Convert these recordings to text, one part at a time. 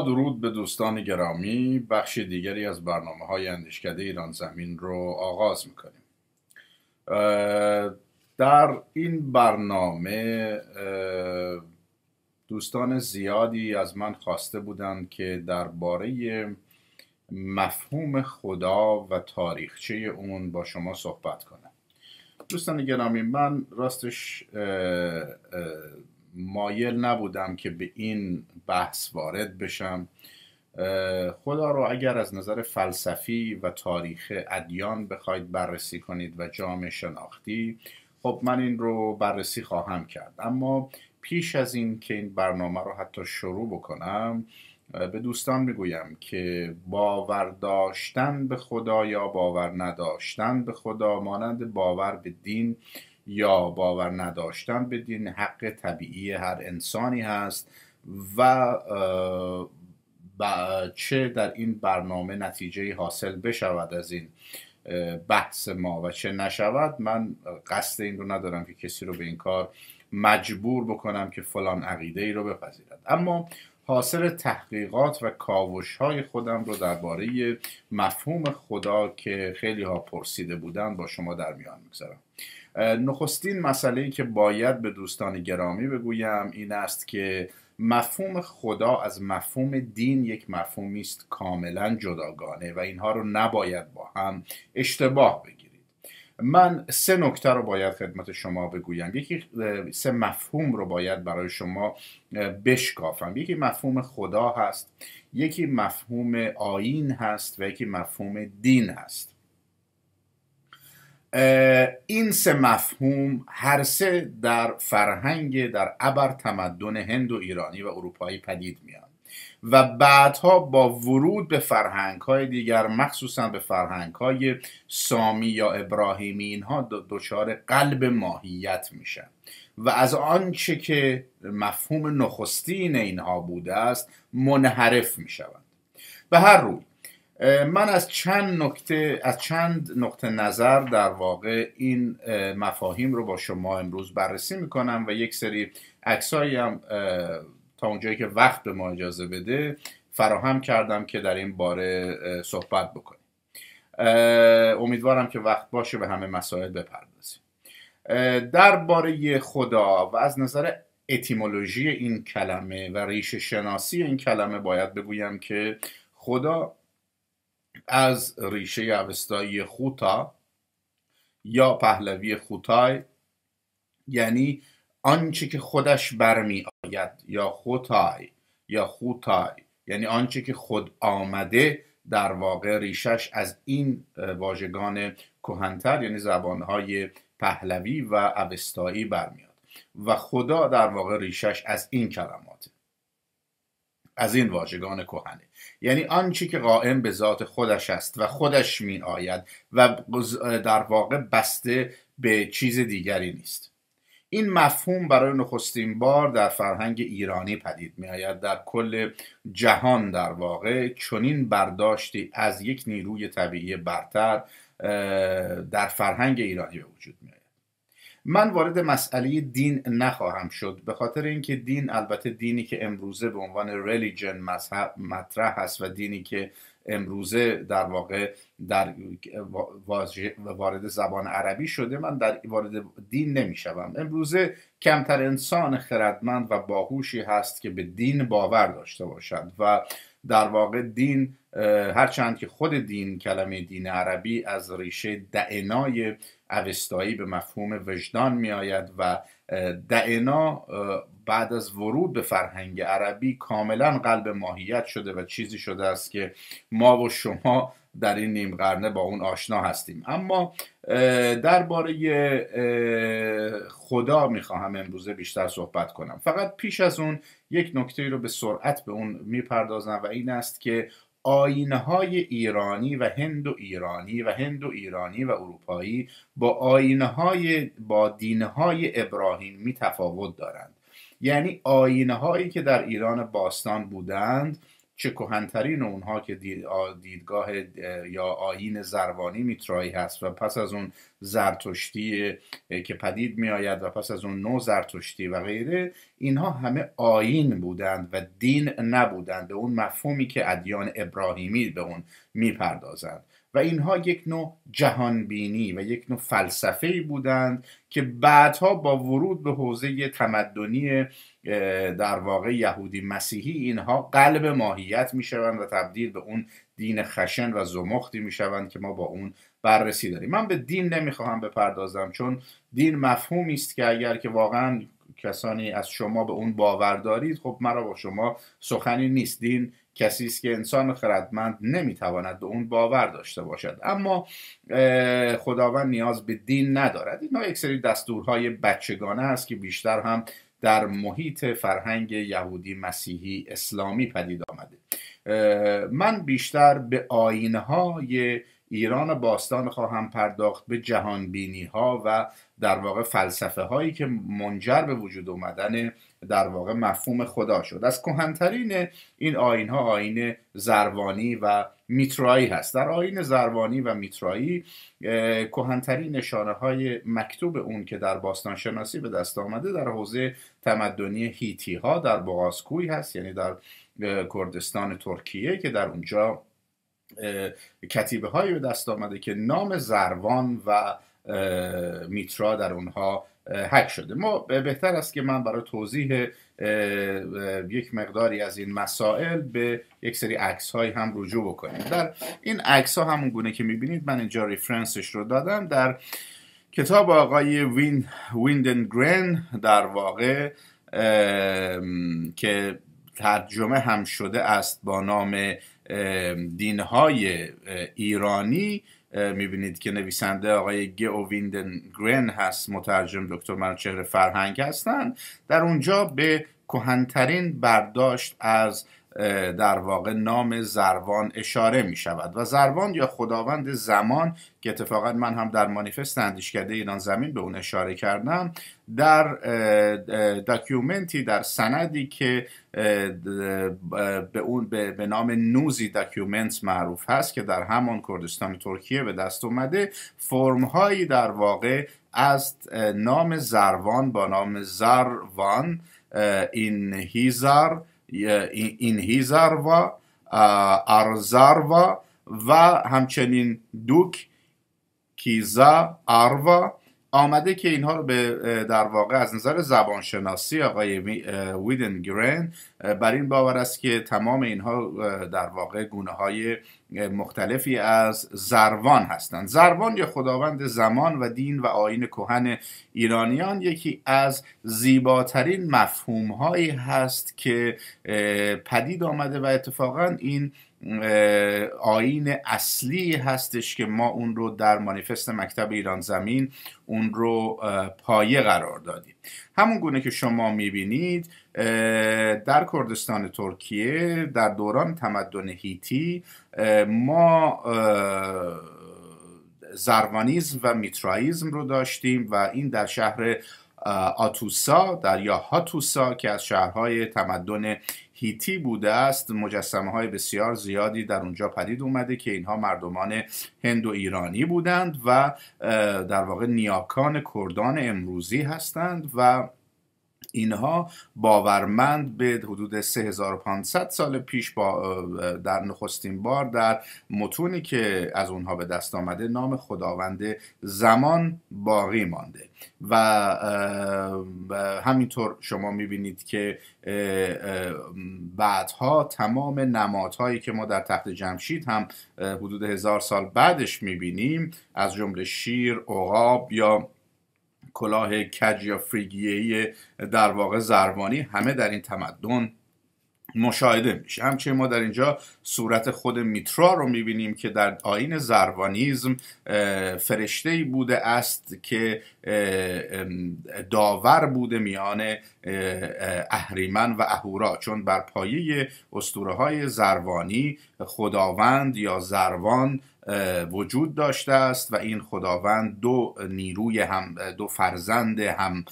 درود به دوستان گرامی بخش دیگری از برنامه های اندیشکده ایران زمین رو آغاز میکنیم در این برنامه دوستان زیادی از من خواسته بودند که درباره مفهوم خدا و تاریخچه اون با شما صحبت کنم دوستان گرامی من راستش مایل نبودم که به این بحث وارد بشم خدا رو اگر از نظر فلسفی و تاریخ ادیان بخواید بررسی کنید و جامعه شناختی خب من این رو بررسی خواهم کرد اما پیش از این که این برنامه رو حتی شروع بکنم به دوستان میگویم که باور داشتن به خدا یا باور نداشتن به خدا مانند باور به دین یا باور نداشتن به دین حق طبیعی هر انسانی هست و چه در این برنامه نتیجه حاصل بشود از این بحث ما و چه نشود من قصد این رو ندارم که کسی رو به این کار مجبور بکنم که فلان عقیده ای رو بپذیرد اما حاصل تحقیقات و کاوش های خودم رو درباره مفهوم خدا که خیلی ها پرسیده بودن با شما در میان میگذارم نخستین مسئله ای که باید به دوستان گرامی بگویم این است که مفهوم خدا از مفهوم دین یک مفهومی است کاملا جداگانه و اینها رو نباید با هم اشتباه بگیرید من سه نکته رو باید خدمت شما بگویم یکی سه مفهوم رو باید برای شما بشکافم یکی مفهوم خدا هست یکی مفهوم آین هست و یکی مفهوم دین هست این سه مفهوم هر سه در فرهنگ در ابر تمدن هند و ایرانی و اروپایی پدید میاد و بعدها با ورود به فرهنگ های دیگر مخصوصا به فرهنگ های سامی یا ابراهیمی اینها دچار قلب ماهیت میشن و از آنچه که مفهوم نخستین اینها بوده است منحرف میشوند به هر روی من از چند نکته از چند نقطه نظر در واقع این مفاهیم رو با شما امروز بررسی میکنم و یک سری عکسایی هم تا اونجایی که وقت به ما اجازه بده فراهم کردم که در این باره صحبت بکنیم امیدوارم که وقت باشه به همه مسائل بپردازیم درباره خدا و از نظر اتیمولوژی این کلمه و ریشه شناسی این کلمه باید بگویم که خدا از ریشه اوستایی خوتا یا پهلوی خوتای یعنی آنچه که خودش برمی آید یا خوتای یا خوتای یعنی آنچه که خود آمده در واقع ریشش از این واژگان کهنتر یعنی زبانهای پهلوی و اوستایی برمیاد و خدا در واقع ریشش از این کلمات از این واژگان کهنه یعنی آنچه که قائم به ذات خودش است و خودش می آید و در واقع بسته به چیز دیگری نیست این مفهوم برای نخستین بار در فرهنگ ایرانی پدید می آید در کل جهان در واقع چنین برداشتی از یک نیروی طبیعی برتر در فرهنگ ایرانی به وجود می آید. من وارد مسئله دین نخواهم شد به خاطر اینکه دین البته دینی که امروزه به عنوان ریلیجن مطرح هست و دینی که امروزه در واقع در وارد زبان عربی شده من در وارد دین نمیشوم امروزه کمتر انسان خردمند و باهوشی هست که به دین باور داشته باشد و در واقع دین هرچند که خود دین کلمه دین عربی از ریشه دعنای اوستایی به مفهوم وجدان می آید و دعنا بعد از ورود به فرهنگ عربی کاملا قلب ماهیت شده و چیزی شده است که ما و شما در این نیم قرنه با اون آشنا هستیم اما درباره خدا میخواهم امروزه بیشتر صحبت کنم فقط پیش از اون یک نکته رو به سرعت به اون میپردازم و این است که آینه های ایرانی و هند و ایرانی و هند و ایرانی و اروپایی با آینه های با دین های ابراهیمی تفاوت دارند یعنی آینه هایی که در ایران باستان بودند چه کهنترین اونها که دیدگاه یا آین زروانی میترایی هست و پس از اون زرتشتی که پدید میآید و پس از اون نو زرتشتی و غیره اینها همه آین بودند و دین نبودند به اون مفهومی که ادیان ابراهیمی به اون میپردازند و اینها یک نوع جهانبینی و یک نوع فلسفه بودند که بعدها با ورود به حوزه تمدنی در واقع یهودی مسیحی اینها قلب ماهیت میشوند و تبدیل به اون دین خشن و زمختی میشوند که ما با اون بررسی داریم من به دین نمیخواهم بپردازم چون دین مفهومی است که اگر که واقعا کسانی از شما به اون باور دارید خب مرا با شما سخنی نیست دین کسی است که انسان خردمند نمیتواند به اون باور داشته باشد اما خداوند نیاز به دین ندارد اینها یک سری دستورهای بچگانه است که بیشتر هم در محیط فرهنگ یهودی مسیحی اسلامی پدید آمده من بیشتر به آینه ایران باستان خواهم پرداخت به جهانبینی ها و در واقع فلسفه هایی که منجر به وجود اومدن در واقع مفهوم خدا شد از کهنترین این آین ها آین زروانی و میترایی هست در آین زروانی و میترایی کهنترین نشانه های مکتوب اون که در باستان شناسی به دست آمده در حوزه تمدنی هیتی ها در بغازکوی هست یعنی در کردستان ترکیه که در اونجا کتیبه هایی به دست آمده که نام زروان و میترا در اونها حک شده ما بهتر است که من برای توضیح یک مقداری از این مسائل به یک سری عکس های هم رجوع بکنیم در این عکس ها همون گونه که میبینید من اینجا ریفرنسش رو دادم در کتاب آقای وین گرین در واقع که ترجمه هم شده است با نام دینهای ایرانی میبینید که نویسنده آقای گئو ویندن گرن هست مترجم دکتر منوچهر فرهنگ هستند در اونجا به کهنترین برداشت از در واقع نام زروان اشاره می شود و زروان یا خداوند زمان که اتفاقا من هم در مانیفست اندیشکده اینان زمین به اون اشاره کردم در داکیومنتی در سندی که به اون به نام نوزی داکیومنت معروف هست که در همان کردستان ترکیه به دست اومده فرمهایی در واقع از نام زروان با نام زروان این هیزار این هیزاروا ارزاروا و همچنین دوک کیزا اروا آمده که اینها رو به در واقع از نظر زبانشناسی آقای ویدن گرن بر این باور است که تمام اینها در واقع گونه های مختلفی از زروان هستند زروان یا خداوند زمان و دین و آین کهن ایرانیان یکی از زیباترین مفهوم هایی هست که پدید آمده و اتفاقا این آین اصلی هستش که ما اون رو در مانیفست مکتب ایران زمین اون رو پایه قرار دادیم همون گونه که شما میبینید در کردستان ترکیه در دوران تمدن هیتی ما زروانیزم و میترائیزم رو داشتیم و این در شهر آتوسا در یا هاتوسا که از شهرهای تمدن هیتی بوده است مجسمه های بسیار زیادی در اونجا پدید اومده که اینها مردمان هند و ایرانی بودند و در واقع نیاکان کردان امروزی هستند و اینها باورمند به حدود 3500 سال پیش با در نخستین بار در متونی که از اونها به دست آمده نام خداوند زمان باقی مانده و همینطور شما میبینید که بعدها تمام نمادهایی که ما در تخت جمشید هم حدود هزار سال بعدش میبینیم از جمله شیر، عقاب یا کلاه کج یا فریگیه در واقع زربانی همه در این تمدن مشاهده میشه همچنین ما در اینجا صورت خود میترا رو میبینیم که در آین زروانیزم فرشته ای بوده است که داور بوده میان اهریمن و اهورا چون بر پایه اسطوره های زروانی خداوند یا زروان وجود داشته است و این خداوند دو نیروی هم دو فرزند هم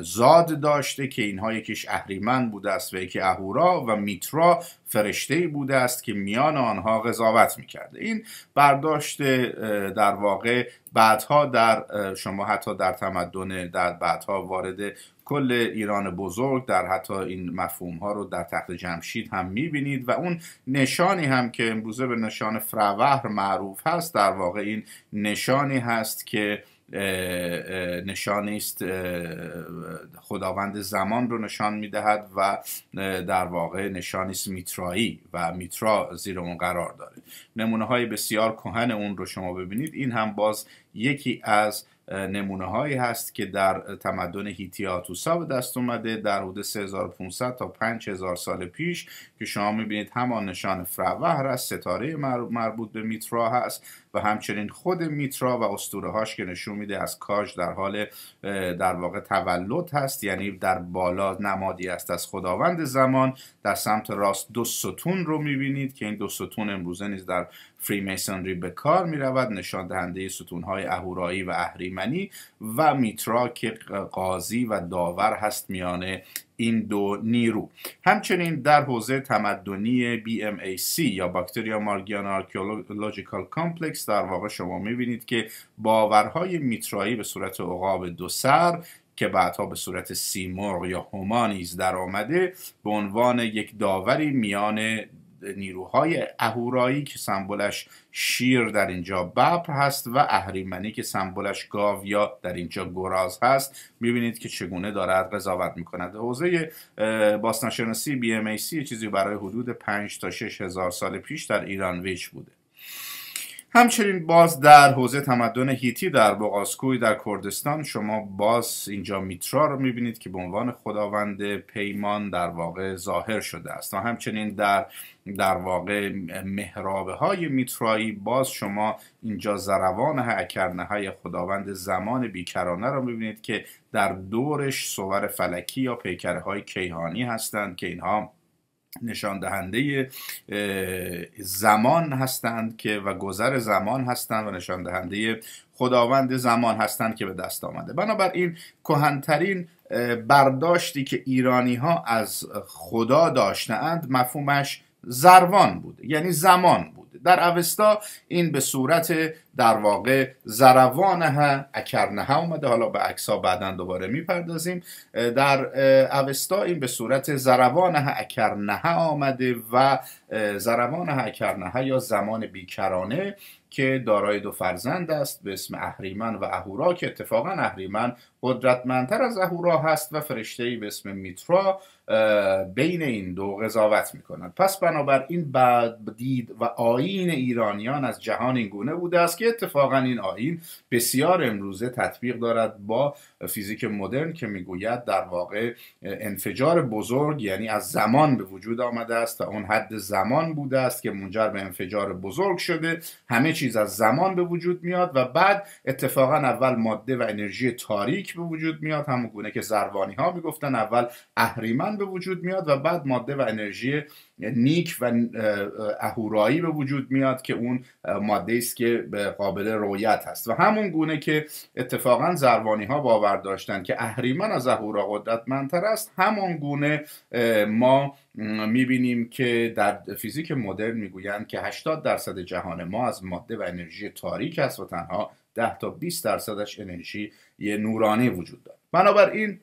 زاد داشته که اینها یکیش اهریمن بوده است و یکی اهورا و میترا فرشته بوده است که میان آنها قضاوت میکرده این برداشت در واقع بعدها در شما حتی در تمدن در بعدها وارد کل ایران بزرگ در حتی این مفهوم ها رو در تخت جمشید هم میبینید و اون نشانی هم که امروزه به نشان فروهر معروف هست در واقع این نشانی هست که نشانیست است خداوند زمان رو نشان میدهد و در واقع نشانی است میترایی و میترا زیر اون قرار داره نمونه های بسیار کهن اون رو شما ببینید این هم باز یکی از نمونه هایی هست که در تمدن هیتیاتوسا به دست اومده در حدود 3500 تا 5000 سال پیش که شما میبینید همان نشان فروهر است ستاره مربوط به میترا هست و همچنین خود میترا و اسطوره هاش که نشون میده از کاج در حال در واقع تولد هست یعنی در بالا نمادی است از خداوند زمان در سمت راست دو ستون رو میبینید که این دو ستون امروزه نیز در فریمیسنری به کار میرود نشان دهنده ستون های اهورایی و اهریمنی و میترا که قاضی و داور هست میانه این دو نیرو همچنین در حوزه تمدنی BMAC یا باکتریا مارگیان آرکیولوژیکال کامپلکس در واقع شما میبینید که باورهای میترایی به صورت عقاب دو سر که بعدها به صورت سیمرغ یا هما نیز در آمده به عنوان یک داوری میان نیروهای اهورایی که سمبلش شیر در اینجا ببر هست و اهریمنی که سمبلش گاو یا در اینجا گراز هست میبینید که چگونه دارد قضاوت میکند حوزه باستانشناسی بی ام ای سی چیزی برای حدود 5 تا 6 هزار سال پیش در ایران ویچ بوده همچنین باز در حوزه تمدن هیتی در بغازکوی در کردستان شما باز اینجا میترا رو میبینید که به عنوان خداوند پیمان در واقع ظاهر شده است و همچنین در در واقع مهرابه های میترایی باز شما اینجا زروان هکرنه های خداوند زمان بیکرانه را میبینید که در دورش صور فلکی یا پیکره های کیهانی هستند که اینها نشان دهنده زمان هستند که و گذر زمان هستند و نشان دهنده خداوند زمان هستند که به دست آمده بنابراین کهنترین برداشتی که ایرانی ها از خدا داشتند مفهومش زروان بود یعنی زمان بود در اوستا این به صورت در واقع زروانه اکرنه اومده حالا به عکس بعدا دوباره میپردازیم در اوستا این به صورت زروانه اکرنه آمده و زروانه اکرنه یا زمان بیکرانه که دارای دو فرزند است به اسم اهریمن و اهورا که اتفاقا اهریمن قدرتمندتر از اهورا هست و فرشته به اسم میترا بین این دو قضاوت کند پس بنابراین بعد دید و آیین ایرانیان از جهان این گونه بوده است که اتفاقا این آیین بسیار امروزه تطبیق دارد با فیزیک مدرن که میگوید در واقع انفجار بزرگ یعنی از زمان به وجود آمده است و اون حد زمان بوده است که منجر به انفجار بزرگ شده همه چیز از زمان به وجود میاد و بعد اتفاقا اول ماده و انرژی تاریک به وجود میاد همون گونه که زروانی ها میگفتن اول اهریمن به وجود میاد و بعد ماده و انرژی نیک و اهورایی به وجود میاد که اون ماده است که قابل رویت هست و همون گونه که اتفاقا زروانی ها باور داشتن که اهریمن از اهورا قدرتمندتر است همون گونه ما میبینیم که در فیزیک مدرن میگویند که 80 درصد جهان ما از ماده و انرژی تاریک است و تنها 10 تا 20 درصدش انرژی یه نورانی وجود داره بنابراین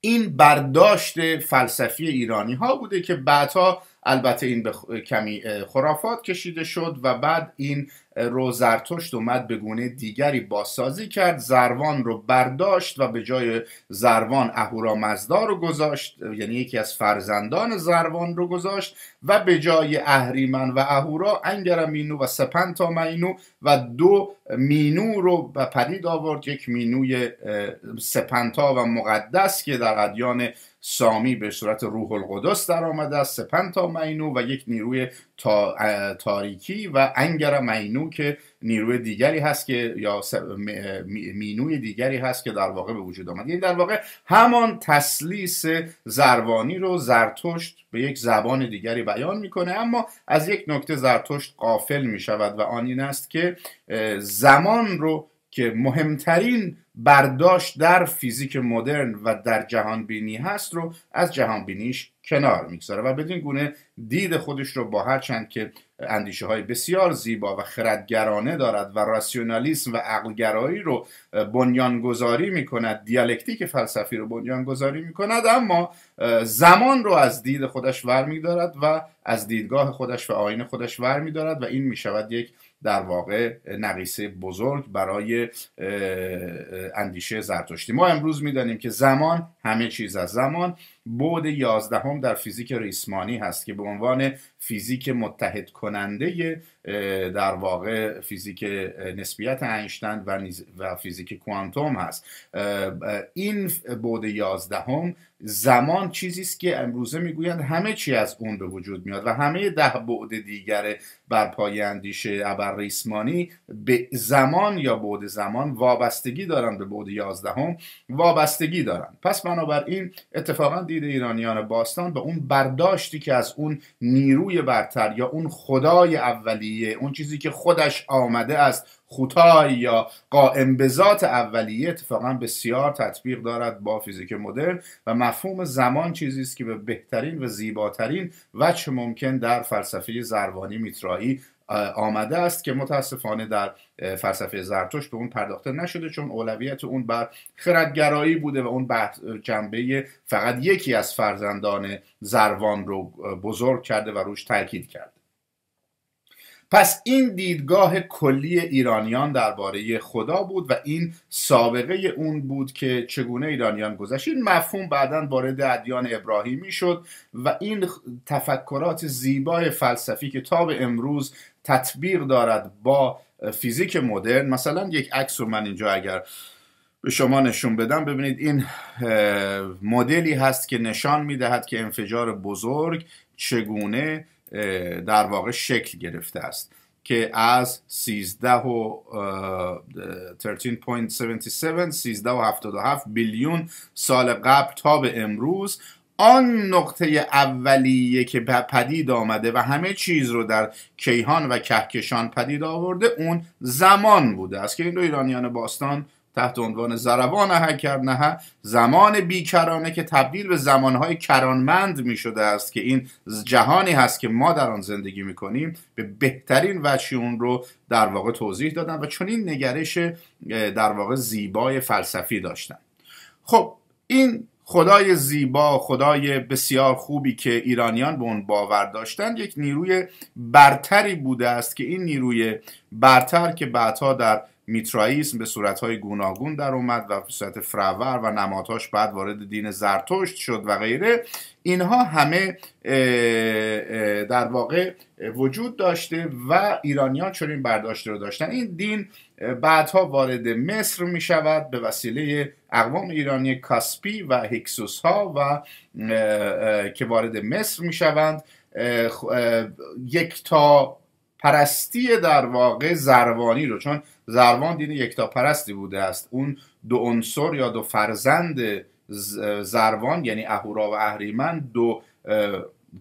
این برداشت فلسفی ایرانی ها بوده که بعدها البته این به کمی خرافات کشیده شد و بعد این رو زرتشت اومد به گونه دیگری بازسازی کرد زروان رو برداشت و به جای زروان اهورامزدا رو گذاشت یعنی یکی از فرزندان زروان رو گذاشت و به جای اهریمن و اهورا انگر مینو و سپنتا مینو و دو مینو رو به پدید آورد یک مینوی سپنتا و مقدس که در ادیان سامی به صورت روح القدس در آمده است سپنتا مینو و یک نیروی تاریکی و انگر مینو که نیروی دیگری هست که یا مینوی دیگری هست که در واقع به وجود آمد یعنی در واقع همان تسلیس زروانی رو زرتشت به یک زبان دیگری بیان میکنه اما از یک نکته زرتشت قافل شود و آن این است که زمان رو که مهمترین برداشت در فیزیک مدرن و در جهان بینی هست رو از جهان بینیش کنار میگذاره و بدین گونه دید خودش رو با چند که اندیشه های بسیار زیبا و خردگرانه دارد و راسیونالیسم و عقلگرایی رو بنیانگذاری میکند دیالکتیک فلسفی رو بنیانگذاری میکند اما زمان رو از دید خودش ور میدارد و از دیدگاه خودش و آین خودش ور میدارد و این میشود یک در واقع نقیصه بزرگ برای اندیشه زرتشتی ما امروز میدانیم که زمان همه چیز از زمان بعد یازدهم در فیزیک ریسمانی هست که به عنوان فیزیک متحد کننده در واقع فیزیک نسبیت اینشتین و, و فیزیک کوانتوم هست این بعد یازدهم زمان چیزی است که امروزه میگویند همه چی از اون به وجود میاد و همه ده بعد دیگر بر پای اندیشه ابر ریسمانی به زمان یا بعد زمان وابستگی دارن به بعد یازدهم وابستگی دارن پس بنابراین اتفاقا دید ایرانیان باستان به اون برداشتی که از اون نیروی برتر یا اون خدای اولیه اون چیزی که خودش آمده است خوتای یا قائم به ذات اولیه اتفاقا بسیار تطبیق دارد با فیزیک مدرن و مفهوم زمان چیزی است که به بهترین و زیباترین وجه ممکن در فلسفه زروانی میترایی آمده است که متاسفانه در فلسفه زرتشت به اون پرداخته نشده چون اولویت اون بر خردگرایی بوده و اون جنبه فقط یکی از فرزندان زروان رو بزرگ کرده و روش تاکید کرده پس این دیدگاه کلی ایرانیان درباره خدا بود و این سابقه اون بود که چگونه ایرانیان گذشت این مفهوم بعدا وارد ادیان ابراهیمی شد و این تفکرات زیبای فلسفی که تا به امروز تطبیق دارد با فیزیک مدرن مثلا یک عکس رو من اینجا اگر به شما نشون بدم ببینید این مدلی هست که نشان میدهد که انفجار بزرگ چگونه در واقع شکل گرفته است که از 13 و 13.77 13 و 77 بیلیون سال قبل تا به امروز آن نقطه اولیه که پدید آمده و همه چیز رو در کیهان و کهکشان پدید آورده اون زمان بوده است که این دو ایرانیان باستان تحت عنوان زروان نه کرد نه زمان بیکرانه که تبدیل به زمانهای کرانمند می شده است که این جهانی هست که ما در آن زندگی می کنیم به بهترین وجهی اون رو در واقع توضیح دادن و چون این نگرش در واقع زیبای فلسفی داشتن خب این خدای زیبا خدای بسیار خوبی که ایرانیان به اون باور داشتند یک نیروی برتری بوده است که این نیروی برتر که بعدها در میترائیسم به صورتهای گوناگون در اومد و به صورت فرور و نمادهاش بعد وارد دین زرتشت شد و غیره اینها همه در واقع وجود داشته و ایرانیان چنین برداشته رو داشتن این دین بعدها وارد مصر می شود به وسیله اقوام ایرانی کاسپی و هکسوس ها و که وارد مصر می شوند یک تا پرستی در واقع زروانی رو چون زروان دین یکتا پرستی بوده است اون دو عنصر یا دو فرزند زروان یعنی اهورا و اهریمن دو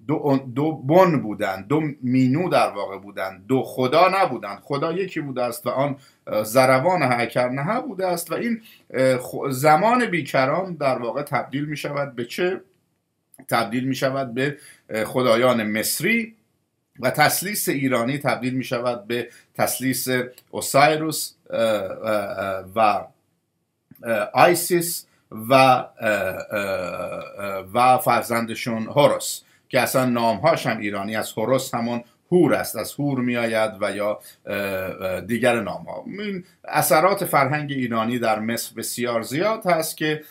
دو, دو بن بودند دو مینو در واقع بودند دو خدا نبودن خدا یکی بوده است و آن زروان هکرنه نه بوده است و این زمان بیکران در واقع تبدیل می شود به چه تبدیل می شود به خدایان مصری و تسلیس ایرانی تبدیل می شود به تسلیس اوسایروس و آیسیس و و فرزندشون هوروس که اصلا نامهاش هم ایرانی از هوروس همون هور است از هور میآید و یا دیگر نام ها اثرات فرهنگ ایرانی در مصر بسیار زیاد هست که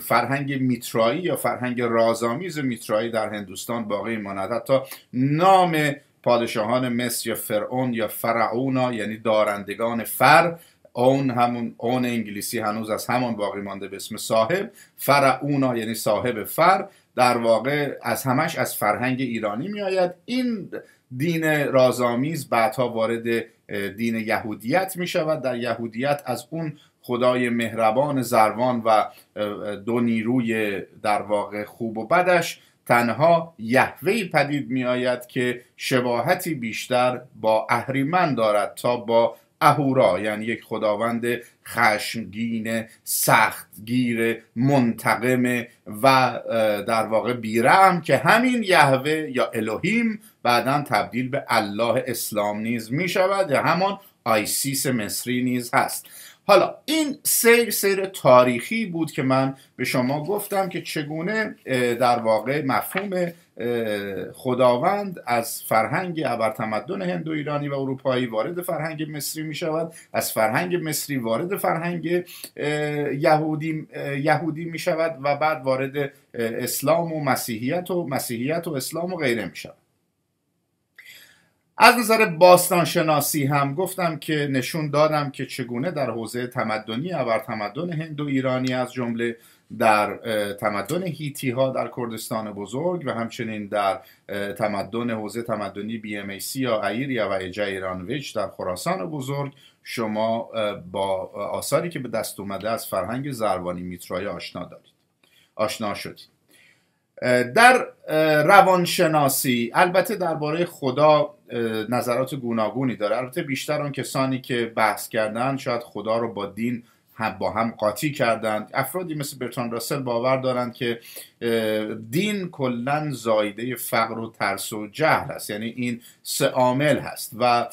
فرهنگ میترایی یا فرهنگ رازامیز میترایی در هندوستان باقی ماند حتی نام پادشاهان مصر یا فرعون یا فرعونا یعنی دارندگان فر اون همون اون انگلیسی هنوز از همان باقی مانده به اسم صاحب فرعونا یعنی صاحب فر در واقع از همش از فرهنگ ایرانی می آید این دین رازآمیز بعدها وارد دین یهودیت می شود در یهودیت از اون خدای مهربان زروان و دو نیروی در واقع خوب و بدش تنها یهوه پدید می آید که شباهتی بیشتر با اهریمن دارد تا با اهورا یعنی یک خداوند خشمگین سختگیر منتقم و در واقع بیرم که همین یهوه یا الوهیم بعدا تبدیل به الله اسلام نیز می شود یا همان آیسیس مصری نیز هست حالا این سیر سیر تاریخی بود که من به شما گفتم که چگونه در واقع مفهوم خداوند از فرهنگ ابرتمدن هندو ایرانی و اروپایی وارد فرهنگ مصری می شود از فرهنگ مصری وارد فرهنگ یهودی, یهودی می شود و بعد وارد اسلام و مسیحیت و مسیحیت و اسلام و غیره می شود از نظر باستانشناسی هم گفتم که نشون دادم که چگونه در حوزه تمدنی ابر تمدن هندو ایرانی از جمله در تمدن هیتی ها در کردستان بزرگ و همچنین در تمدن حوزه تمدنی سی یا ایریا و ایران ویج در خراسان بزرگ شما با آثاری که به دست اومده از فرهنگ زروانی میترای آشنا دارید آشنا شدید در روانشناسی البته درباره خدا نظرات گوناگونی داره البته بیشتر آن کسانی که بحث کردن شاید خدا رو با دین هم با هم قاطی کردند افرادی مثل برتان راسل باور دارند که دین کلا زایده فقر و ترس و جهل است یعنی این سه عامل هست و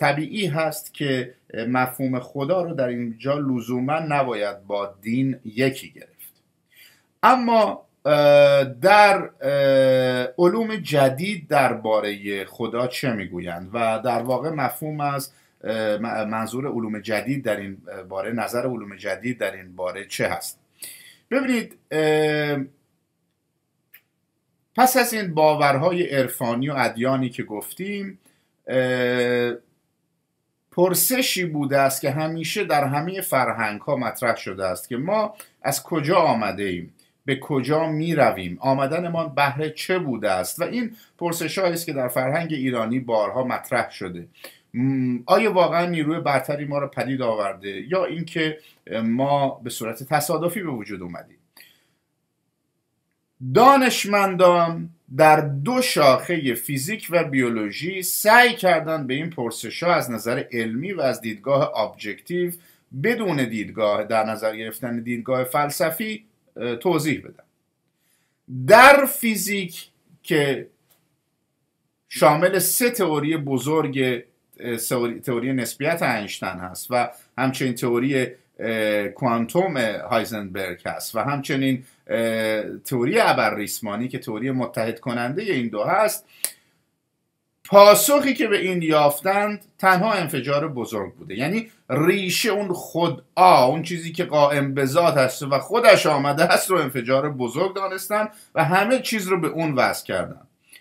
طبیعی هست که مفهوم خدا رو در اینجا لزوما نباید با دین یکی گرفت اما در علوم جدید درباره خدا چه میگویند و در واقع مفهوم از منظور علوم جدید در این باره نظر علوم جدید در این باره چه هست ببینید پس از این باورهای عرفانی و ادیانی که گفتیم پرسشی بوده است که همیشه در همه فرهنگ ها مطرح شده است که ما از کجا آمده ایم به کجا می رویم آمدنمان بهره چه بوده است و این پرسش است که در فرهنگ ایرانی بارها مطرح شده آیا واقعا نیروی برتری ما را پدید آورده یا اینکه ما به صورت تصادفی به وجود اومدیم دانشمندان در دو شاخه فیزیک و بیولوژی سعی کردن به این پرسش از نظر علمی و از دیدگاه ابجکتیو بدون دیدگاه در نظر گرفتن دیدگاه فلسفی توضیح بدم در فیزیک که شامل سه تئوری بزرگ تئوری نسبیت اینشتین هست و همچنین تئوری کوانتوم هایزنبرگ هست و همچنین تئوری ابرریسمانی که تئوری متحد کننده این دو هست پاسخی که به این یافتند تنها انفجار بزرگ بوده یعنی ریشه اون خود آ، اون چیزی که قائم به ذات هست و خودش آمده است رو انفجار بزرگ دانستن و همه چیز رو به اون وصل کردن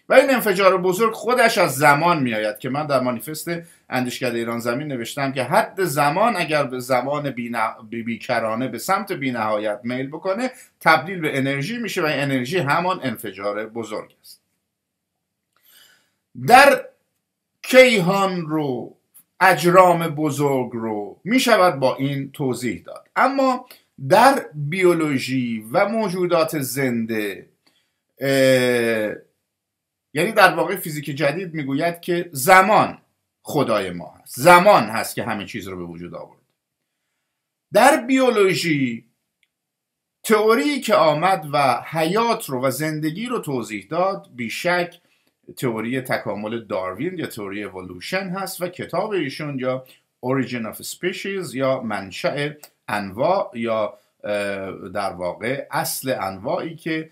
و این انفجار بزرگ خودش از زمان میآید که من در مانیفست اندیشکده ایران زمین نوشتم که حد زمان اگر به زمان بیکرانه به سمت بینهایت میل بکنه تبدیل به انرژی میشه و انرژی همان انفجار بزرگ است در کیهان رو اجرام بزرگ رو می شود با این توضیح داد اما در بیولوژی و موجودات زنده یعنی در واقع فیزیک جدید میگوید که زمان خدای ما هست زمان هست که همه چیز رو به وجود آورد در بیولوژی تئوری که آمد و حیات رو و زندگی رو توضیح داد بیشک تئوری تکامل داروین یا تئوری اولوشن هست و کتاب ایشون یا Origin of Species یا منشأ انواع یا در واقع اصل انواعی که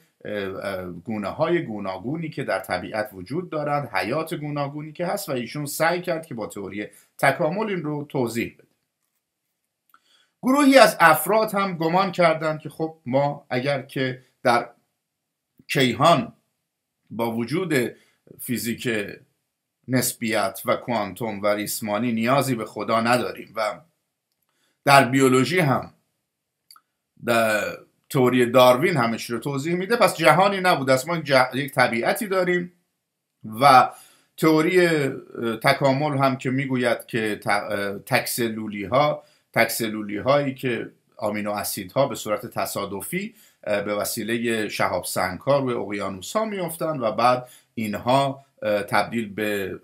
گونه های گوناگونی که در طبیعت وجود دارند حیات گوناگونی که هست و ایشون سعی کرد که با تئوری تکامل این رو توضیح بده گروهی از افراد هم گمان کردند که خب ما اگر که در کیهان با وجود فیزیک نسبیت و کوانتوم و ریسمانی نیازی به خدا نداریم و در بیولوژی هم در تئوری داروین همش رو توضیح میده پس جهانی نبود است ما یک طبیعتی داریم و تئوری تکامل هم که میگوید که تکسلولی ها تکسلولی هایی که آمینو ها به صورت تصادفی به وسیله شهاب سنگ ها روی اقیانوس ها و بعد اینها تبدیل به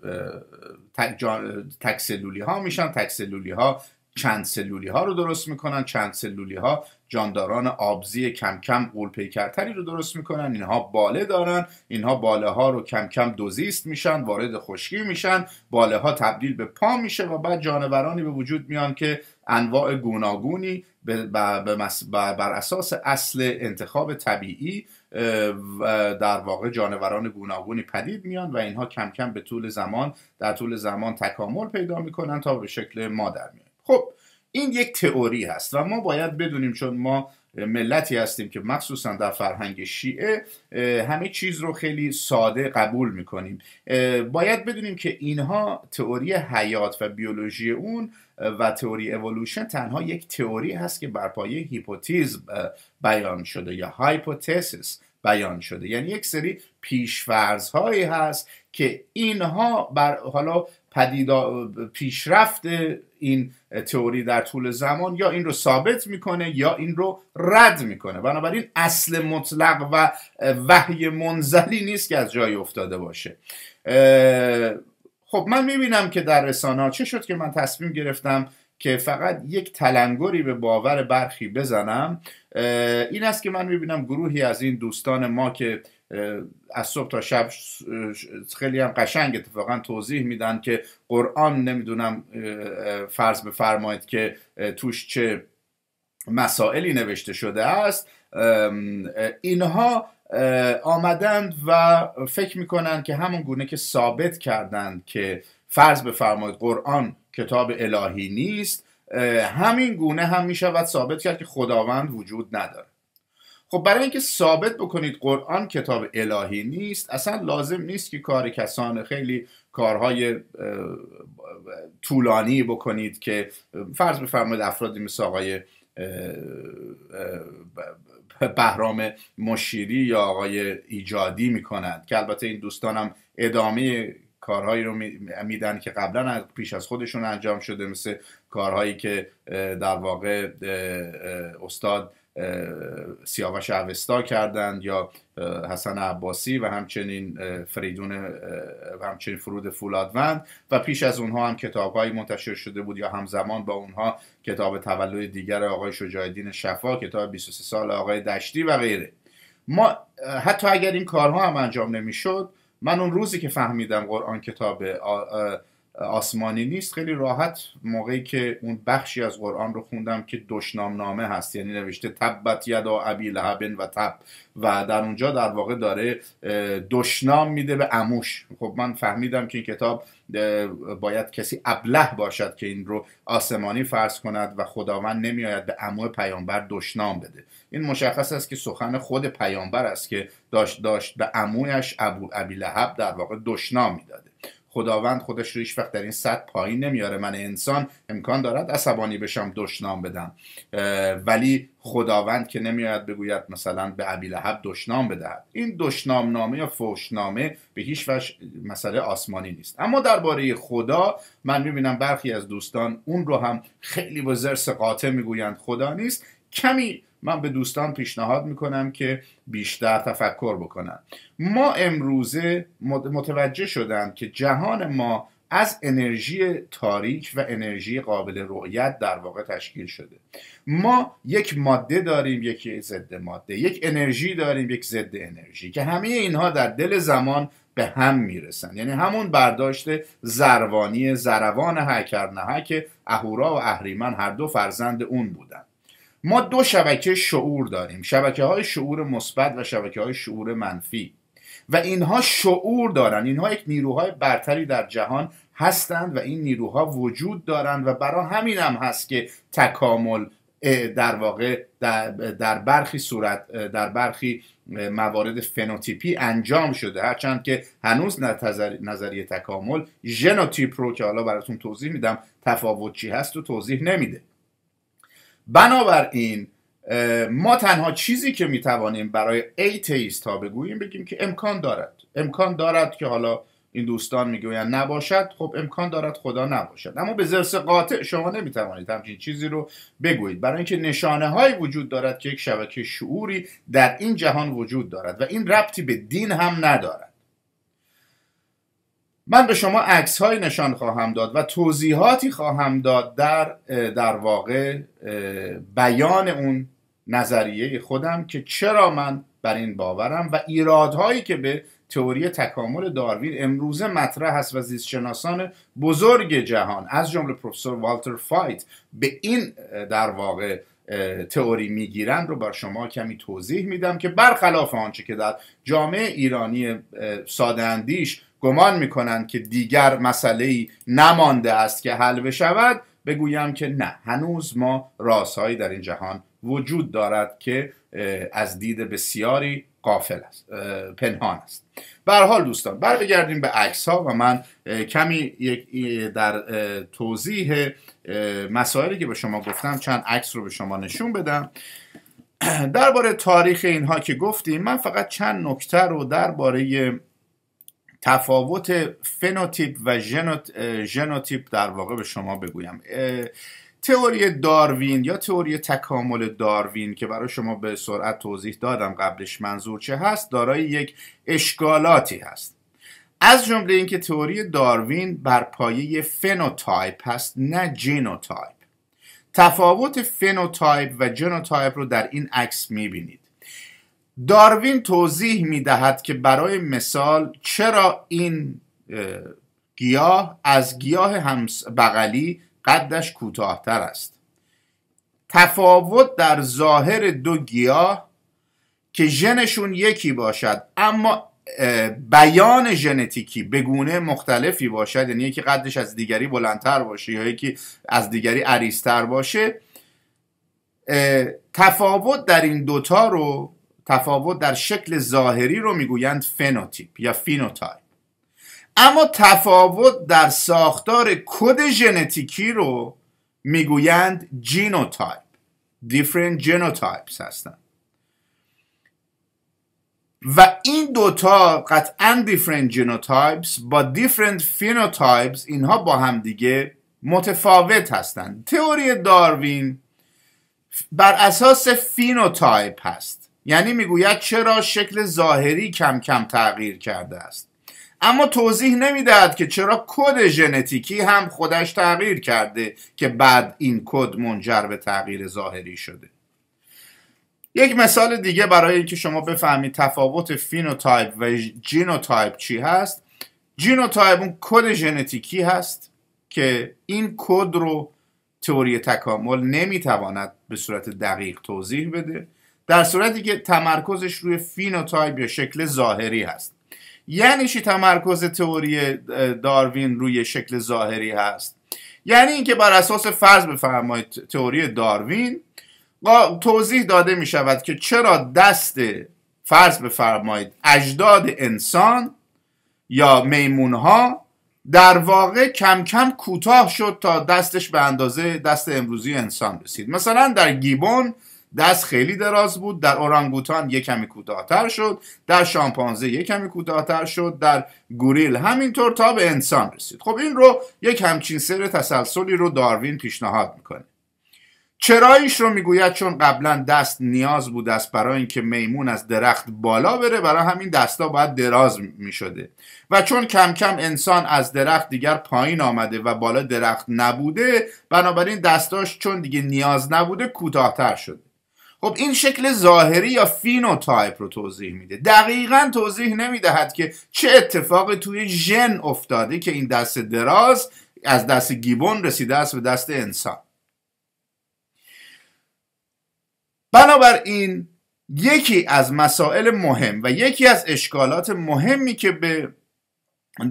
تک ها میشن تک ها چند سلولی ها رو درست میکنن چند سلولی ها جانداران آبزی کم کم قولپیکرتری رو درست میکنن اینها باله دارن اینها باله ها رو کم کم دوزیست میشن وارد خشکی میشن باله ها تبدیل به پا میشه و بعد جانورانی به وجود میان که انواع گوناگونی بر اساس اصل انتخاب طبیعی در واقع جانوران گوناگونی پدید میان و اینها کم کم به طول زمان در طول زمان تکامل پیدا میکنن تا به شکل ما در میان خب این یک تئوری هست و ما باید بدونیم چون ما ملتی هستیم که مخصوصا در فرهنگ شیعه همه چیز رو خیلی ساده قبول میکنیم باید بدونیم که اینها تئوری حیات و بیولوژی اون و تئوری اولوشن تنها یک تئوری هست که بر پایه هیپوتیزم بیان شده یا هایپوتزیس بیان شده یعنی یک سری پیشفرض هایی هست که اینها بر حالا پدیدا پیشرفت این تئوری در طول زمان یا این رو ثابت میکنه یا این رو رد میکنه بنابراین اصل مطلق و وحی منزلی نیست که از جای افتاده باشه خب من میبینم که در رسانه چه شد که من تصمیم گرفتم که فقط یک تلنگری به باور برخی بزنم این است که من میبینم گروهی از این دوستان ما که از صبح تا شب خیلی هم قشنگ اتفاقا توضیح میدن که قرآن نمیدونم فرض بفرمایید که توش چه مسائلی نوشته شده است اینها آمدند و فکر میکنند که همون گونه که ثابت کردند که فرض بفرمایید قرآن کتاب الهی نیست همین گونه هم شود ثابت کرد که خداوند وجود نداره خب برای اینکه ثابت بکنید قرآن کتاب الهی نیست اصلا لازم نیست که کار کسان خیلی کارهای طولانی بکنید که فرض بفرمایید افرادی مثل آقای بهرام مشیری یا آقای ایجادی میکنند که البته این دوستانم ادامه کارهایی رو میدن که قبلا پیش از خودشون انجام شده مثل کارهایی که در واقع استاد سیاوش اوستا کردند یا حسن عباسی و همچنین فریدون و همچنین فرود فولادوند و پیش از اونها هم کتابهایی منتشر شده بود یا همزمان با اونها کتاب تولد دیگر آقای شجایدین شفا کتاب 23 سال آقای دشتی و غیره ما حتی اگر این کارها هم انجام نمیشد من اون روزی که فهمیدم قرآن کتاب آسمانی نیست خیلی راحت موقعی که اون بخشی از قرآن رو خوندم که دشنام نامه هست یعنی نوشته تبت یدا ابی لهب و تب و در اونجا در واقع داره دشنام میده به اموش خب من فهمیدم که این کتاب باید کسی ابله باشد که این رو آسمانی فرض کند و خداوند نمیآید به عمو پیامبر دشنام بده این مشخص است که سخن خود پیامبر است که داشت داشت به عمویش ابو ابی لهب در واقع دشنام میداده خداوند خودش رو هیچ وقت در این سطح پایین نمیاره من انسان امکان دارد عصبانی بشم دشنام بدم ولی خداوند که نمیاد بگوید مثلا به ابی لهب دشنام بدهد این دشنام نامه یا فوشنامه به هیچ وجه مسئله آسمانی نیست اما درباره خدا من میبینم برخی از دوستان اون رو هم خیلی با زرس قاطع میگویند خدا نیست کمی من به دوستان پیشنهاد میکنم که بیشتر تفکر بکنن ما امروزه متوجه شدم که جهان ما از انرژی تاریک و انرژی قابل رؤیت در واقع تشکیل شده ما یک ماده داریم یک ضد ماده یک انرژی داریم یک ضد انرژی که همه اینها در دل زمان به هم میرسن یعنی همون برداشت زروانی زروان هکرنهک اهورا و اهریمن هر دو فرزند اون بودن ما دو شبکه شعور داریم شبکه های شعور مثبت و شبکه های شعور منفی و اینها شعور دارند. اینها یک نیروهای برتری در جهان هستند و این نیروها وجود دارند و برای همین هم هست که تکامل در واقع در, برخی صورت در برخی موارد فنوتیپی انجام شده هرچند که هنوز نظریه تکامل ژنوتیپ رو که حالا براتون توضیح میدم تفاوت چی هست و توضیح نمیده بنابراین ما تنها چیزی که میتوانیم برای ایتیست ها بگوییم بگیم که امکان دارد امکان دارد که حالا این دوستان میگویند نباشد خب امکان دارد خدا نباشد اما به زرس قاطع شما نمیتوانید همچین چیزی رو بگویید برای اینکه نشانه های وجود دارد که یک شبکه شعوری در این جهان وجود دارد و این ربطی به دین هم ندارد من به شما عکس های نشان خواهم داد و توضیحاتی خواهم داد در در واقع بیان اون نظریه خودم که چرا من بر این باورم و ایرادهایی که به تئوری تکامل داروین امروزه مطرح هست و زیستشناسان بزرگ جهان از جمله پروفسور والتر فایت به این در واقع تئوری میگیرند رو بر شما کمی توضیح میدم که برخلاف آنچه که در جامعه ایرانی اندیش گمان میکنند که دیگر مسئله ای نمانده است که حل بشود بگویم که نه هنوز ما رازهایی در این جهان وجود دارد که از دید بسیاری قافل است پنهان است به حال دوستان بگردیم به عکس ها و من کمی در توضیح مسائلی که به شما گفتم چند عکس رو به شما نشون بدم درباره تاریخ اینها که گفتیم من فقط چند نکته رو درباره تفاوت فنوتیپ و ژنوتیپ در واقع به شما بگویم تئوری داروین یا تئوری تکامل داروین که برای شما به سرعت توضیح دادم قبلش منظور چه هست دارای یک اشکالاتی هست از جمله اینکه تئوری داروین بر پایه فنوتایپ هست نه جنوتایپ تفاوت فنوتایپ و جنوتایپ رو در این عکس میبینید داروین توضیح می دهد که برای مثال چرا این گیاه از گیاه همس بغلی قدش کوتاهتر است تفاوت در ظاهر دو گیاه که ژنشون یکی باشد اما بیان ژنتیکی به گونه مختلفی باشد یعنی یکی قدش از دیگری بلندتر باشه یا یکی از دیگری عریضتر باشه تفاوت در این دوتا رو تفاوت در شکل ظاهری رو میگویند فنوتیپ یا فینوتایپ اما تفاوت در ساختار کد ژنتیکی رو میگویند جینوتایپ different genotypes هستند. و این دوتا قطعا different genotypes با different phenotypes اینها با هم دیگه متفاوت هستند. تئوری داروین بر اساس فینوتایپ هست یعنی میگوید چرا شکل ظاهری کم کم تغییر کرده است اما توضیح نمیدهد که چرا کد ژنتیکی هم خودش تغییر کرده که بعد این کد منجر به تغییر ظاهری شده یک مثال دیگه برای اینکه شما بفهمید تفاوت فینوتایپ و جینوتایپ چی هست جینوتایپ اون کد ژنتیکی هست که این کد رو تئوری تکامل نمیتواند به صورت دقیق توضیح بده در صورتی که تمرکزش روی فینوتایپ یا شکل ظاهری هست یعنی تمرکز تئوری داروین روی شکل ظاهری هست یعنی اینکه بر اساس فرض بفرمایید تئوری داروین توضیح داده می شود که چرا دست فرض بفرمایید اجداد انسان یا میمون ها در واقع کم کم کوتاه شد تا دستش به اندازه دست امروزی انسان رسید مثلا در گیبون دست خیلی دراز بود در اورانگوتان یک کمی کوتاهتر شد در شامپانزه یک کمی کوتاهتر شد در گوریل همینطور تا به انسان رسید خب این رو یک همچین سر تسلسلی رو داروین پیشنهاد میکنه چرایش رو میگوید چون قبلا دست نیاز بود است برای اینکه میمون از درخت بالا بره برای همین دستا باید دراز میشده و چون کم کم انسان از درخت دیگر پایین آمده و بالا درخت نبوده بنابراین دستاش چون دیگه نیاز نبوده کوتاهتر شده خب این شکل ظاهری یا فینوتایپ رو توضیح میده دقیقا توضیح نمیدهد که چه اتفاقی توی ژن افتاده که این دست دراز از دست گیبون رسیده است به دست انسان بنابراین یکی از مسائل مهم و یکی از اشکالات مهمی که به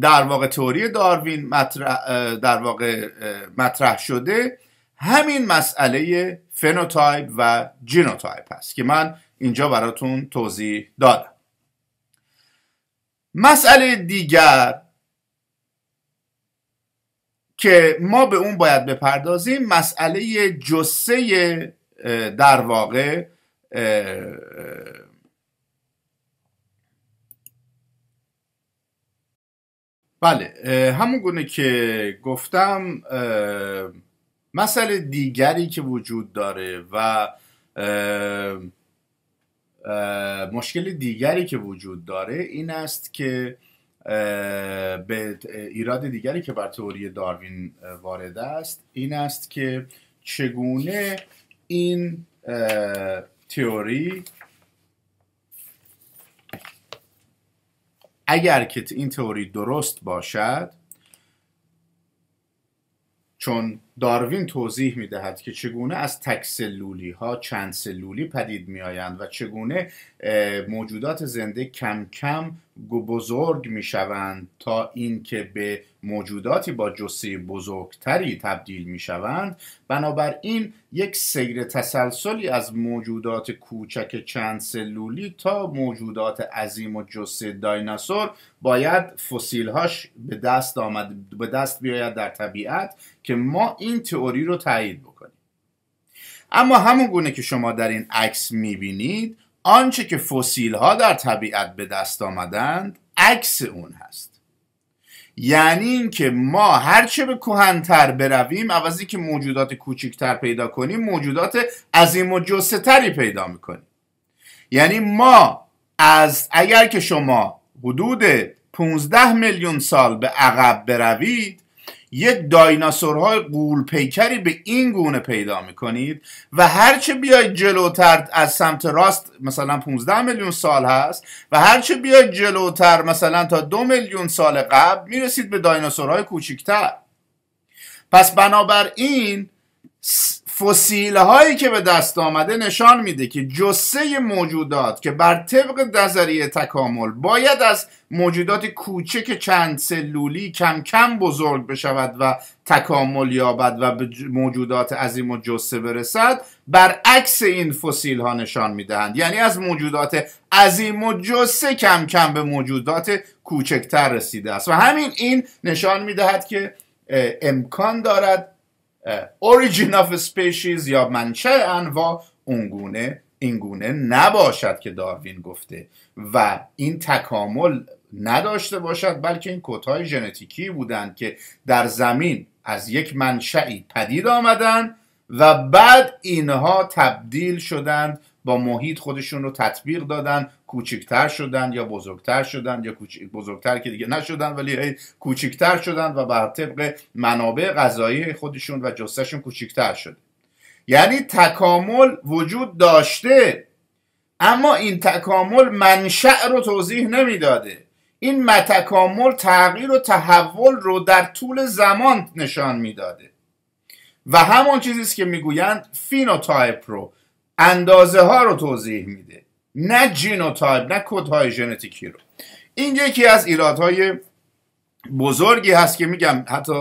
در واقع تئوری داروین مطرح در واقع مطرح شده همین مسئله فنوتایپ و جینوتایپ هست که من اینجا براتون توضیح دادم مسئله دیگر که ما به اون باید بپردازیم مسئله جسه در واقع بله همون گونه که گفتم مسئله دیگری که وجود داره و مشکل دیگری که وجود داره این است که به ایراد دیگری که بر تئوری داروین وارد است این است که چگونه این تئوری اگر که این تئوری درست باشد چون داروین توضیح می دهد که چگونه از تک سلولی ها چند سلولی پدید می آیند و چگونه موجودات زنده کم کم بزرگ می شوند تا اینکه به موجوداتی با جسه بزرگتری تبدیل می میشوند بنابراین یک سیر تسلسلی از موجودات کوچک چند سلولی تا موجودات عظیم و جسه دایناسور باید فسیلهاش به دست آمد به دست بیاید در طبیعت که ما این تئوری رو تایید بکنیم اما همون گونه که شما در این عکس بینید آنچه که فسیل ها در طبیعت به دست آمدند عکس اون هست یعنی اینکه ما هرچه به کهنتر برویم عوضی که موجودات کوچکتر پیدا کنیم موجودات عظیم و جستری پیدا میکنیم یعنی ما از اگر که شما حدود 15 میلیون سال به عقب بروید یک دایناسورهای قول پیکری به این گونه پیدا میکنید و هرچه بیاید جلوتر از سمت راست مثلا 15 میلیون سال هست و هرچه بیاید جلوتر مثلا تا دو میلیون سال قبل میرسید به دایناسورهای کوچکتر. پس بنابراین فسیلهایی هایی که به دست آمده نشان میده که جسه موجودات که بر طبق نظریه تکامل باید از موجودات کوچک چند سلولی کم کم بزرگ بشود و تکامل یابد و به موجودات عظیم و جسه برسد برعکس این فسیل ها نشان میدهند یعنی از موجودات عظیم و جسه کم کم به موجودات کوچکتر رسیده است و همین این نشان میدهد که امکان دارد origin of species یا منشأ انواع اونگونه اینگونه نباشد که داروین گفته و این تکامل نداشته باشد بلکه این های ژنتیکی بودند که در زمین از یک منشعی پدید آمدند و بعد اینها تبدیل شدند با محیط خودشون رو تطبیق دادن کوچکتر شدن یا بزرگتر شدن یا بزرگتر که دیگه نشدن ولی هی کوچکتر شدن و بر طبق منابع غذایی خودشون و جستشون کوچکتر شد یعنی تکامل وجود داشته اما این تکامل منشع رو توضیح نمیداده این متکامل تغییر و تحول رو در طول زمان نشان میداده و همون چیزی که میگویند فینوتایپ رو اندازه ها رو توضیح میده نه جینوتایپ نه های ژنتیکی رو این یکی از های بزرگی هست که میگم حتی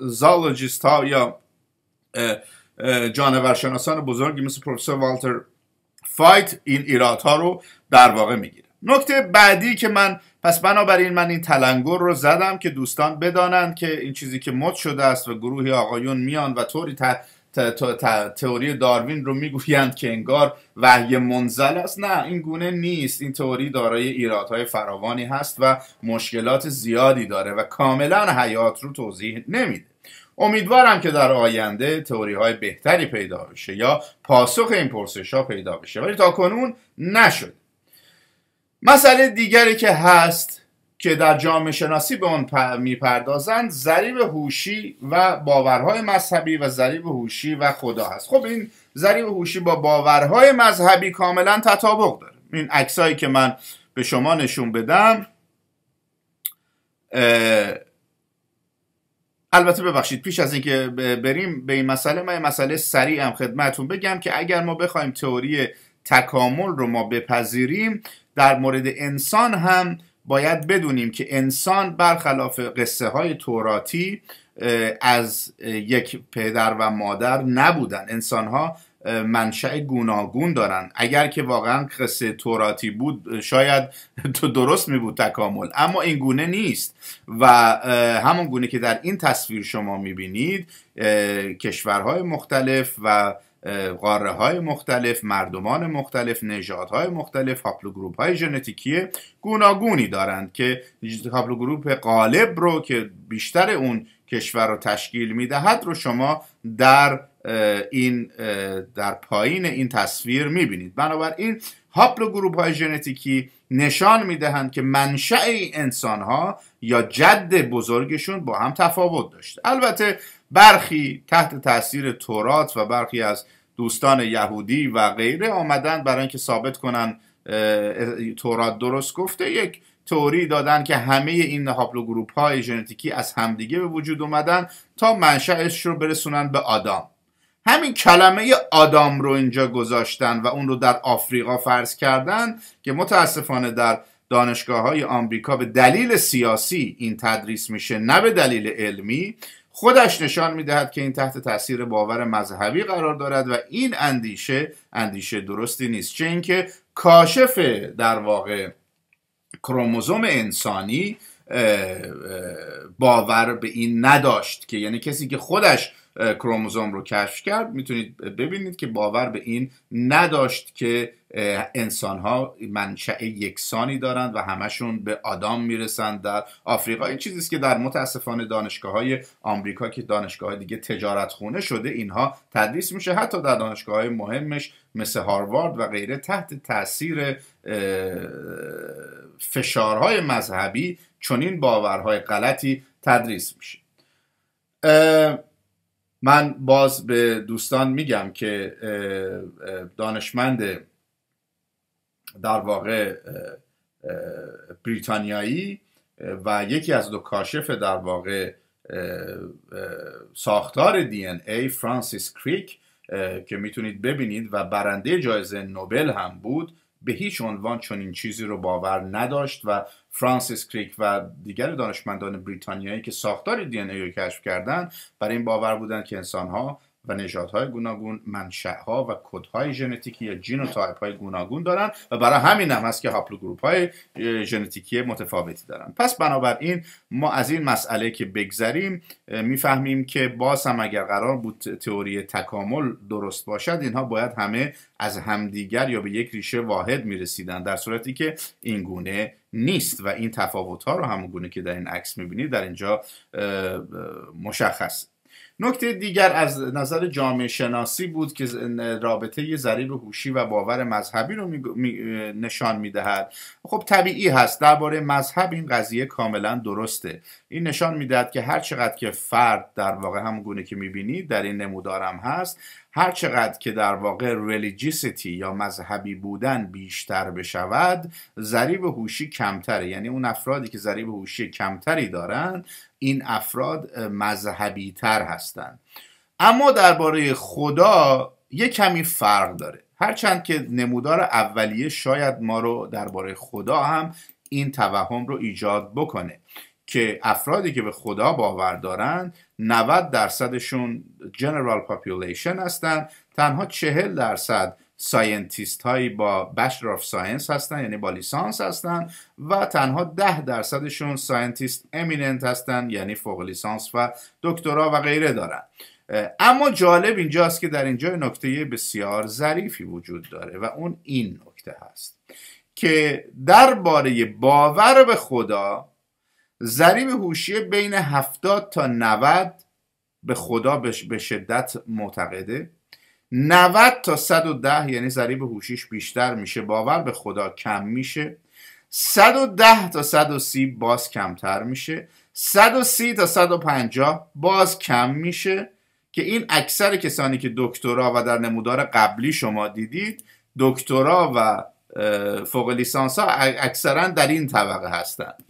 زالوجیست ها یا جانورشناسان بزرگی مثل پروفسور والتر فایت این ایرادها رو در واقع میگیره نکته بعدی که من پس بنابراین من این تلنگر رو زدم که دوستان بدانند که این چیزی که مد شده است و گروهی آقایون میان و طوری تئوری داروین رو میگویند که انگار وحی منزل است نه این گونه نیست این تئوری دارای ایرادهای فراوانی هست و مشکلات زیادی داره و کاملا حیات رو توضیح نمیده امیدوارم که در آینده تئوری های بهتری پیدا بشه یا پاسخ این پرسش ها پیدا بشه ولی تا کنون نشد مسئله دیگری که هست که در جامعه شناسی به اون میپردازند ضریب هوشی و باورهای مذهبی و ذریب هوشی و خدا هست خب این ضریب هوشی با باورهای مذهبی کاملا تطابق داره این عکسایی که من به شما نشون بدم البته ببخشید پیش از اینکه بریم به این مسئله من مسئله سریع هم خدمتون بگم که اگر ما بخوایم تئوری تکامل رو ما بپذیریم در مورد انسان هم باید بدونیم که انسان برخلاف قصه های توراتی از یک پدر و مادر نبودن انسان ها منشأ گوناگون دارن اگر که واقعا قصه توراتی بود شاید تو درست می بود تکامل اما این گونه نیست و همون گونه که در این تصویر شما می بینید کشورهای مختلف و قاره های مختلف مردمان مختلف نژادهای مختلف هاپلوگروپ های ژنتیکی گوناگونی دارند که هاپلوگروپ غالب رو که بیشتر اون کشور رو تشکیل میدهد رو شما در این در پایین این تصویر میبینید بنابراین گروپ های ژنتیکی نشان میدهند که منشأ انسان ها یا جد بزرگشون با هم تفاوت داشته البته برخی تحت تاثیر تورات و برخی از دوستان یهودی و غیره آمدن برای اینکه ثابت کنن تورات درست گفته یک توری دادن که همه این گروپ های ژنتیکی از همدیگه به وجود اومدن تا منشأش رو برسونن به آدام همین کلمه آدام رو اینجا گذاشتن و اون رو در آفریقا فرض کردن که متاسفانه در دانشگاه های آمریکا به دلیل سیاسی این تدریس میشه نه به دلیل علمی خودش نشان میدهد که این تحت تاثیر باور مذهبی قرار دارد و این اندیشه اندیشه درستی نیست چه اینکه کاشف در واقع کروموزوم انسانی باور به این نداشت که یعنی کسی که خودش کروموزوم رو کشف کرد میتونید ببینید که باور به این نداشت که انسان ها منشأ یکسانی دارند و همشون به آدام میرسند در آفریقا این چیزیست که در متاسفانه دانشگاه های آمریکا که دانشگاه های دیگه تجارت خونه شده اینها تدریس میشه حتی در دانشگاه های مهمش مثل هاروارد و غیره تحت تاثیر فشارهای مذهبی چنین باورهای غلطی تدریس میشه من باز به دوستان میگم که دانشمند در واقع بریتانیایی و یکی از دو کاشف در واقع ساختار دی ان ای فرانسیس کریک که میتونید ببینید و برنده جایزه نوبل هم بود به هیچ عنوان چنین چیزی رو باور نداشت و فرانسیس کریک و دیگر دانشمندان بریتانیایی که ساختار دی ان ای رو کشف کردند برای این باور بودند که ها و نژادهای گوناگون ها و های ژنتیکی یا جینوتایپ های گوناگون دارن و برای همین هم هست که گروپ های ژنتیکی متفاوتی دارن پس بنابراین ما از این مسئله که بگذریم میفهمیم که باز هم اگر قرار بود تئوری تکامل درست باشد اینها باید همه از همدیگر یا به یک ریشه واحد میرسیدن در صورتی که این گونه نیست و این تفاوت ها رو همون گونه که در این عکس میبینید در اینجا مشخص نکته دیگر از نظر جامعه شناسی بود که رابطه ضریب هوشی و باور مذهبی رو نشان میدهد خب طبیعی هست درباره مذهب این قضیه کاملا درسته این نشان میدهد که هر چقدر که فرد در واقع همون گونه که میبینید در این نمودارم هست هر چقدر که در واقع ریلیجیسیتی یا مذهبی بودن بیشتر بشود ضریب هوشی کمتره یعنی اون افرادی که ضریب هوشی کمتری دارند این افراد مذهبی تر هستند اما درباره خدا یه کمی فرق داره هرچند که نمودار اولیه شاید ما رو درباره خدا هم این توهم رو ایجاد بکنه که افرادی که به خدا باور دارند 90 درصدشون جنرال پاپولیشن هستن تنها 40 درصد ساینتیست هایی با بشر آف ساینس هستن یعنی با لیسانس هستن و تنها ده درصدشون ساینتیست امیننت هستن یعنی فوق لیسانس و دکترا و غیره دارن اما جالب اینجاست که در اینجا نکته بسیار ظریفی وجود داره و اون این نکته هست که درباره باور به خدا ضریب هوشیه بین 70 تا 90 به خدا به شدت معتقده 90 تا 110 یعنی ضریب هوشیش بیشتر میشه باور به خدا کم میشه 110 تا 130 باز کمتر میشه 130 تا 150 باز کم میشه که این اکثر کسانی که دکترا و در نمودار قبلی شما دیدید دکترا و فوق لیسانس ها اکثرا در این طبقه هستند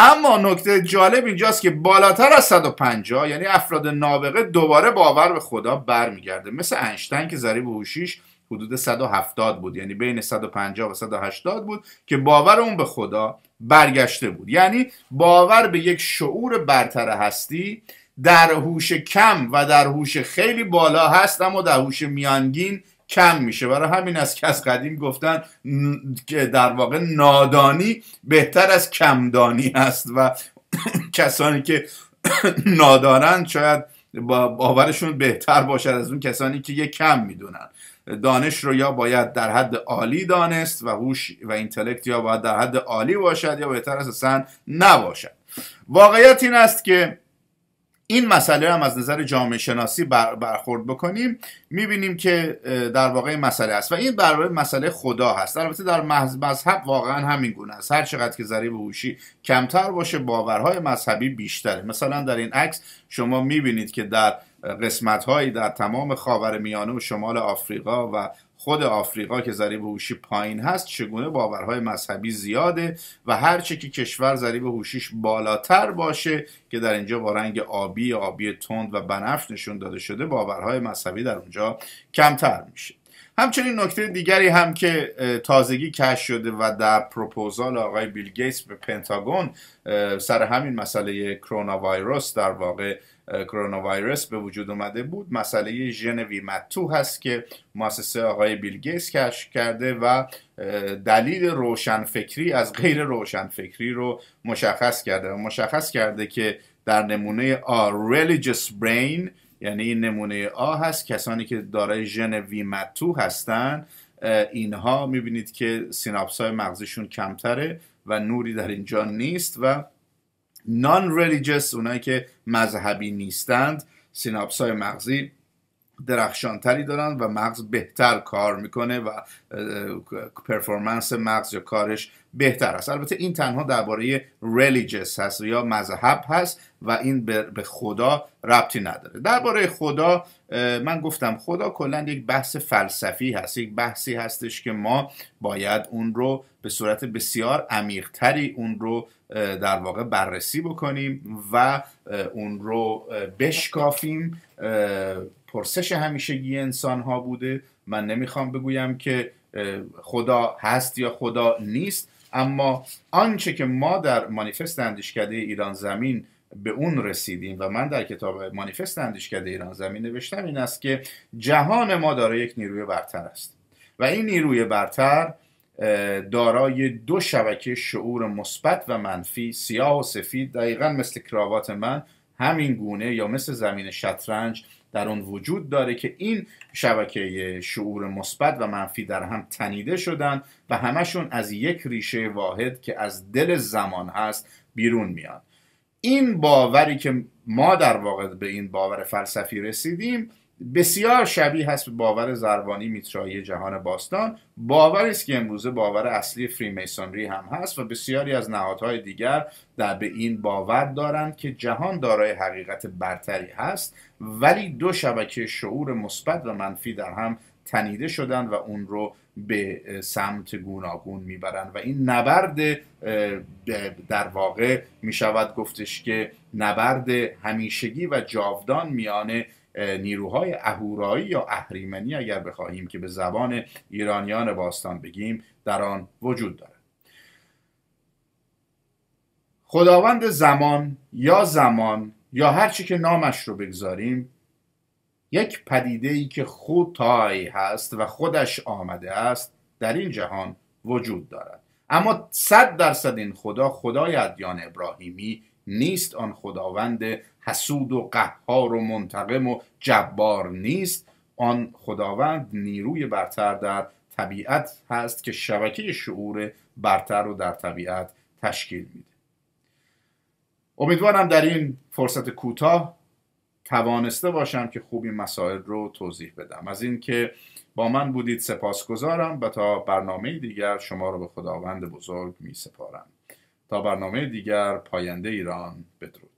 اما نکته جالب اینجاست که بالاتر از 150 یعنی افراد نابغه دوباره باور به خدا برمیگرده مثل انشتن که ضریب هوشیش حدود 170 بود یعنی بین 150 و 180 بود که باور اون به خدا برگشته بود یعنی باور به یک شعور برتر هستی در هوش کم و در هوش خیلی بالا هست اما در هوش میانگین کم میشه برای همین از که از قدیم گفتن که در واقع نادانی بهتر از کمدانی است و کسانی که نادانند شاید باورشون بهتر باشد از اون کسانی که یه کم میدونن دانش رو یا باید در حد عالی دانست و هوش و اینتلکت یا باید در حد عالی باشد یا بهتر اصلا نباشد واقعیت این است که این مسئله هم از نظر جامعه شناسی برخورد بکنیم میبینیم که در واقع مسئله است و این برای مسئله خدا هست البته در مذهب واقعا همین گونه است هر چقدر که ذریب هوشی کمتر باشه باورهای مذهبی بیشتره مثلا در این عکس شما میبینید که در قسمت هایی در تمام خاور میانه و شمال آفریقا و خود آفریقا که ضریب هوشی پایین هست چگونه باورهای مذهبی زیاده و هرچه که کشور ضریب هوشیش بالاتر باشه که در اینجا با رنگ آبی آبی تند و بنفش نشون داده شده باورهای مذهبی در اونجا کمتر میشه همچنین نکته دیگری هم که تازگی کش شده و در پروپوزال آقای بیل گیتس به پنتاگون سر همین مسئله کرونا ویروس در واقع کرونا ویروس به وجود اومده بود مسئله ژن ویمتو هست که مؤسسه آقای بیل کشف کرده و دلیل روشنفکری از غیر روشنفکری رو مشخص کرده و مشخص کرده که در نمونه آ religious برین یعنی این نمونه آ هست کسانی که دارای ژن ویمتو هستند اینها میبینید که سیناپس های مغزشون کمتره و نوری در اینجا نیست و نان ریلیجس اونایی که مذهبی نیستند سیناپس های مغزی درخشانتری دارند و مغز بهتر کار میکنه و پرفورمنس مغز یا کارش بهتر است البته این تنها درباره ریلیجس هست یا مذهب هست و این به خدا ربطی نداره درباره خدا من گفتم خدا کلا یک بحث فلسفی هست یک بحثی هستش که ما باید اون رو به صورت بسیار عمیقتری اون رو در واقع بررسی بکنیم و اون رو بشکافیم پرسش همیشگی انسان ها بوده من نمیخوام بگویم که خدا هست یا خدا نیست اما آنچه که ما در مانیفست اندیشکده ایران زمین به اون رسیدیم و من در کتاب مانیفست اندیشکده ایران زمین نوشتم این است که جهان ما دارای یک نیروی برتر است و این نیروی برتر دارای دو شبکه شعور مثبت و منفی سیاه و سفید دقیقا مثل کراوات من همین گونه یا مثل زمین شطرنج در اون وجود داره که این شبکه شعور مثبت و منفی در هم تنیده شدن و همشون از یک ریشه واحد که از دل زمان هست بیرون میاد این باوری که ما در واقع به این باور فلسفی رسیدیم بسیار شبیه هست به باور زربانی میترایی جهان باستان باوری است که امروزه باور اصلی فریمیسونری هم هست و بسیاری از نهادهای دیگر در به این باور دارند که جهان دارای حقیقت برتری هست ولی دو شبکه شعور مثبت و منفی در هم تنیده شدن و اون رو به سمت گوناگون میبرند و این نبرد در واقع میشود گفتش که نبرد همیشگی و جاودان میان نیروهای اهورایی یا اهریمنی اگر بخواهیم که به زبان ایرانیان باستان بگیم در آن وجود دارد خداوند زمان یا زمان یا هرچی که نامش رو بگذاریم یک پدیده ای که خودتای هست و خودش آمده است در این جهان وجود دارد اما صد درصد این خدا خدای ادیان ابراهیمی نیست آن خداوند حسود و قهار و منتقم و جبار نیست آن خداوند نیروی برتر در طبیعت هست که شبکه شعور برتر رو در طبیعت تشکیل میده امیدوارم در این فرصت کوتاه توانسته باشم که خوب این مسائل رو توضیح بدم از اینکه با من بودید سپاسگزارم و تا برنامه دیگر شما رو به خداوند بزرگ می سپارم تا برنامه دیگر پاینده ایران بدرود